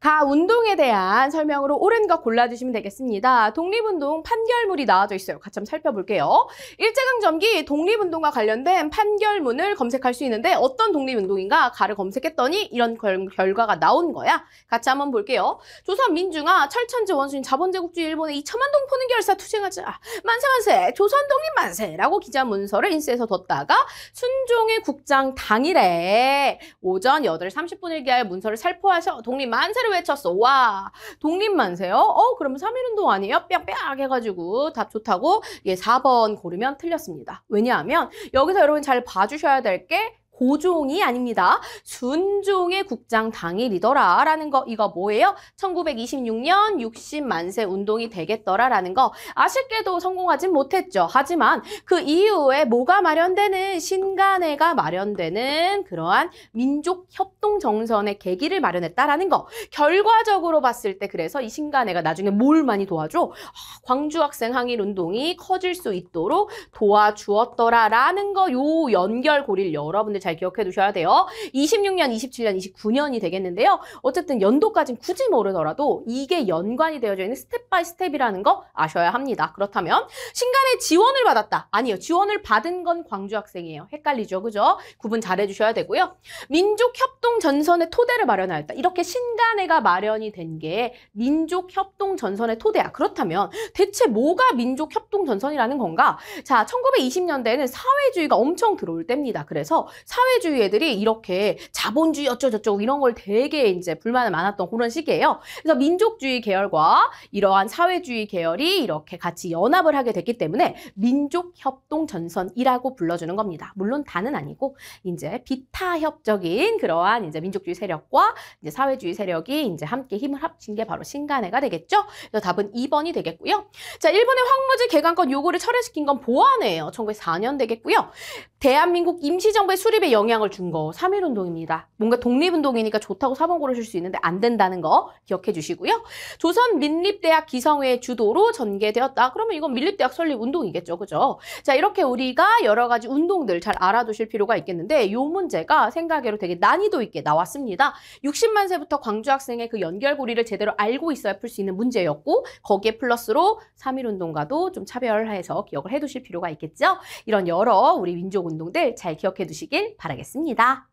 가 운동에 대한 설명으로 옳은 거 골라주시면 되겠습니다. 독립운동 판결문이 나와져 있어요. 같이 한번 살펴볼게요. 일제강점기 독립운동과 관련된 판결문을 검색할 수 있는데 어떤 독립운동인가 가를 검색했더니 이런 결, 과가 나온 거야. 같이 한번 볼게요. 조선 민중아 철천지 원수인 자본제국주의 일본의 이천만 동포는 결사 투쟁하자 만세 만세 조선 독립 만세라고 기자 문서를 인쇄해서 뒀다가 순종의 국장 당일에 오전 8시 30분 일기할 문서를 살포하셔 독립 만세를 만세를 외쳤어. 와, 독립만세요? 어, 그러면 3일운동 아니에요? 뺨뺨 해가지고 답 좋다고 예, 4번 고르면 틀렸습니다. 왜냐하면 여기서 여러분 잘 봐주셔야 될게 고종이 아닙니다. 순종의 국장 당일이더라 라는 거 이거 뭐예요? 1926년 60만세 운동이 되겠더라 라는 거 아쉽게도 성공하진 못했죠. 하지만 그 이후에 뭐가 마련되는 신간회가 마련되는 그러한 민족 협동 정선의 계기를 마련했다라는 거 결과적으로 봤을 때 그래서 이 신간회가 나중에 뭘 많이 도와줘? 아, 광주 학생 항일 운동이 커질 수 있도록 도와주었더라 라는 거 요 연결고리를 여러분들 잘 기억해 두셔야 돼요. 26년, 27년, 29년이 되겠는데요. 어쨌든 연도까진 굳이 모르더라도 이게 연관이 되어져 있는 스텝 바이 스텝이라는 거 아셔야 합니다. 그렇다면 신간에 지원을 받았다. 아니요. 지원을 받은 건 광주 학생이에요. 헷갈리죠. 그죠? 구분 잘해 주셔야 되고요. 민족협동 전선의 토대를 마련하였다. 이렇게 신간회가 마련이 된 게 민족협동 전선의 토대야. 그렇다면 대체 뭐가 민족협동 전선이라는 건가? 자, 1920년대에는 사회주의가 엄청 들어올 때입니다. 그래서 사회주의 애들이 이렇게 자본주의 어쩌저쩌고 이런 걸 되게 이제 불만을 많았던 그런 시기예요. 그래서 민족주의 계열과 이러한 사회주의 계열이 이렇게 같이 연합을 하게 됐기 때문에 민족협동전선이라고 불러주는 겁니다. 물론 다는 아니고 이제 비타협적인 그러한 이제 민족주의 세력과 이제 사회주의 세력이 이제 함께 힘을 합친 게 바로 신간회가 되겠죠. 그래서 답은 2번이 되겠고요. 자, 일본의 황무지 개간권 요구를 철회시킨 건보안회에요 1904년 되겠고요. 대한민국 임시정부의 수립에 영향을 준 거 3.1운동입니다. 뭔가 독립운동이니까 좋다고 4번 고르실 수 있는데 안 된다는 거 기억해 주시고요. 조선 민립대학 기성회 주도로 전개되었다. 그러면 이건 민립대학 설립 운동이겠죠. 그죠? 자 이렇게 우리가 여러 가지 운동들 잘 알아두실 필요가 있겠는데 요 문제가 생각외로 되게 난이도 있게 나왔습니다. 60만 세부터 광주 학생의 그 연결고리를 제대로 알고 있어야 풀 수 있는 문제였고 거기에 플러스로 3.1운동과도 좀 차별해서 화 기억을 해두실 필요가 있겠죠. 이런 여러 우리 민족 운동들 잘 기억해 두시길 바라겠습니다.